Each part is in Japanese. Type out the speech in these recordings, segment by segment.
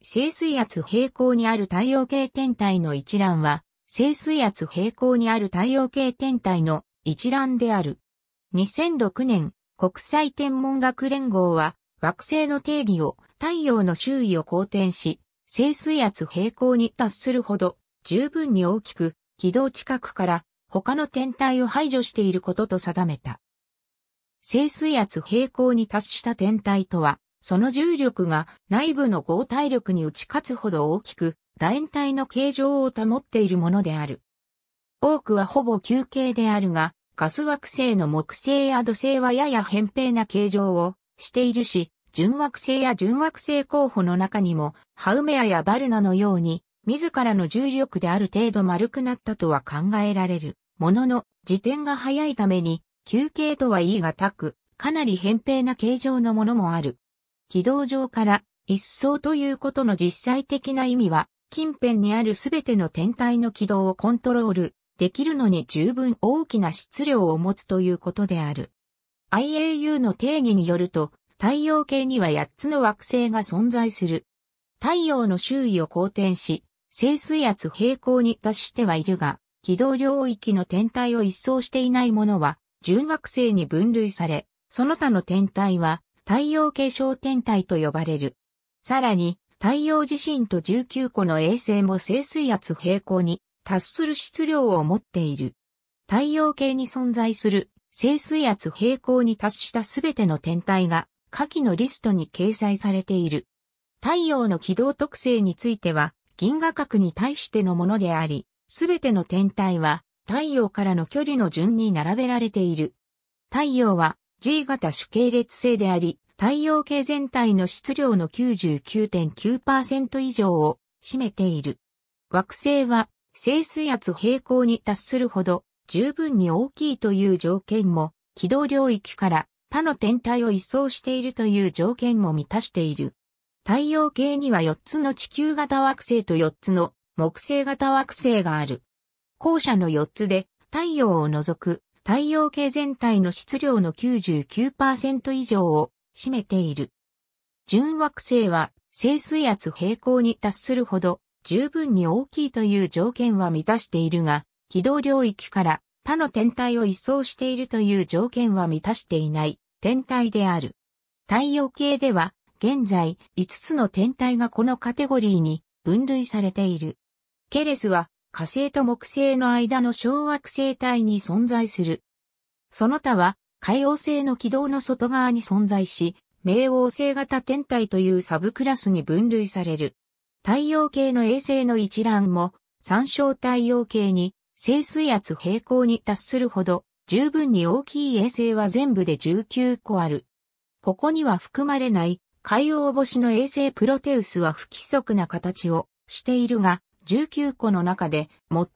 静水圧平行にある太陽系天体の一覧は、静水圧平行にある太陽系天体の一覧である。2006年、国際天文学連合は、惑星の定義を太陽の周囲を公転し、静水圧平行に達するほど、十分に大きく、軌道近くから他の天体を排除していることと定めた。静水圧平行に達した天体とは、その重力が内部の合体力に打ち勝つほど大きく、楕円体の形状を保っているものである。多くはほぼ球形であるが、ガス惑星の木星や土星はやや扁平な形状をしているし、純惑星や純惑星候補の中にも、ハウメアやバルナのように、自らの重力である程度丸くなったとは考えられる。ものの、時点が早いために、球形とは言い難く、かなり扁平な形状のものもある。軌道上から一層ということの実際的な意味は、近辺にあるすべての天体の軌道をコントロールできるのに十分大きな質量を持つということである。IAU の定義によると、太陽系には8つの惑星が存在する。太陽の周囲を公転し、静水圧平行に達してはいるが、軌道領域の天体を一層していないものは、準惑星に分類され、その他の天体は、太陽系小天体と呼ばれる。さらに、太陽自身と19個の衛星も静水圧平行に達する質量を持っている。太陽系に存在する静水圧平行に達したすべての天体が下記のリストに掲載されている。太陽の軌道特性については銀河核に対してのものであり、すべての天体は太陽からの距離の順に並べられている。太陽は G 型主系列性であり、太陽系全体の質量の99.9%以上を占めている。惑星は静水圧平行に達するほど十分に大きいという条件も軌道領域から他の天体を一掃しているという条件も満たしている。太陽系には4つの地球型惑星と4つの木星型惑星がある。後者の4つで太陽を除く太陽系全体の質量の99%以上を占めている。準惑星は静水圧平行に達するほど十分に大きいという条件は満たしているが、軌道領域から他の天体を一掃しているという条件は満たしていない天体である。太陽系では現在5つの天体がこのカテゴリーに分類されている。ケレスは火星と木星の間の小惑星帯に存在する。その他は海王星の軌道の外側に存在し、冥王星型天体というサブクラスに分類される。太陽系の衛星の一覧も、参照太陽系に、静水圧平行に達するほど、十分に大きい衛星は全部で19個ある。ここには含まれない、海洋星の衛星プロテウスは不規則な形をしているが、19個の中で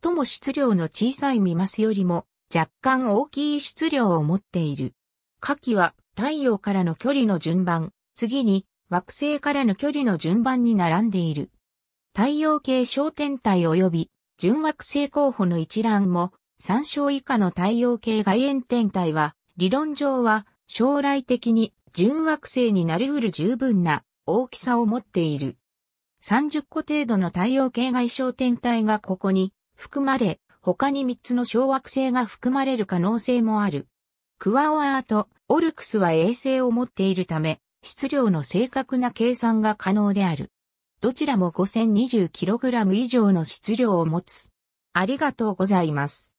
最も質量の小さいミマスよりも若干大きい質量を持っている。下記は太陽からの距離の順番、次に惑星からの距離の順番に並んでいる。太陽系小天体及び準惑星候補の一覧も参照以下の太陽系外縁天体は理論上は将来的に準惑星になり得る十分な大きさを持っている。30個程度の太陽系外小天体がここに含まれ、他に3つの小惑星が含まれる可能性もある。クワオアート、オルクスは衛星を持っているため、質量の正確な計算が可能である。どちらも 5020kg 以上の質量を持つ。ありがとうございます。